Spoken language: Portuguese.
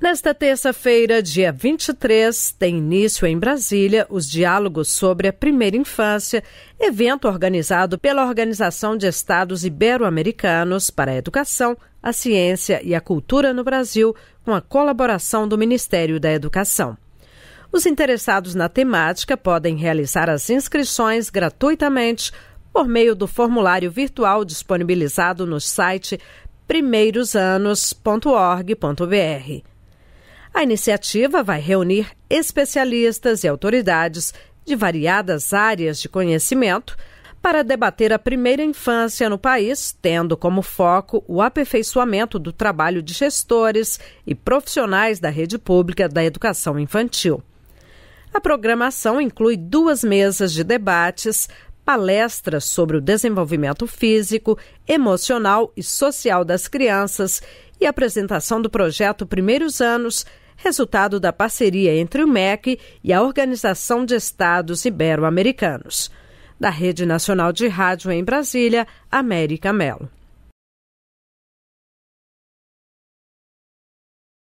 Nesta terça-feira, dia 23, tem início em Brasília os diálogos sobre a primeira infância, evento organizado pela Organização de Estados Ibero-Americanos para a Educação, a Ciência e a Cultura no Brasil, com a colaboração do Ministério da Educação. Os interessados na temática podem realizar as inscrições gratuitamente por meio do formulário virtual disponibilizado no site primeirosanos.org.br. A iniciativa vai reunir especialistas e autoridades de variadas áreas de conhecimento para debater a primeira infância no país, tendo como foco o aperfeiçoamento do trabalho de gestores e profissionais da rede pública da educação infantil. A programação inclui duas mesas de debates, palestras sobre o desenvolvimento físico, emocional e social das crianças e apresentação do projeto Primeiros Anos resultado da parceria entre o MEC e a Organização de Estados Ibero-Americanos. Da Rede Nacional de Rádio em Brasília, América Melo.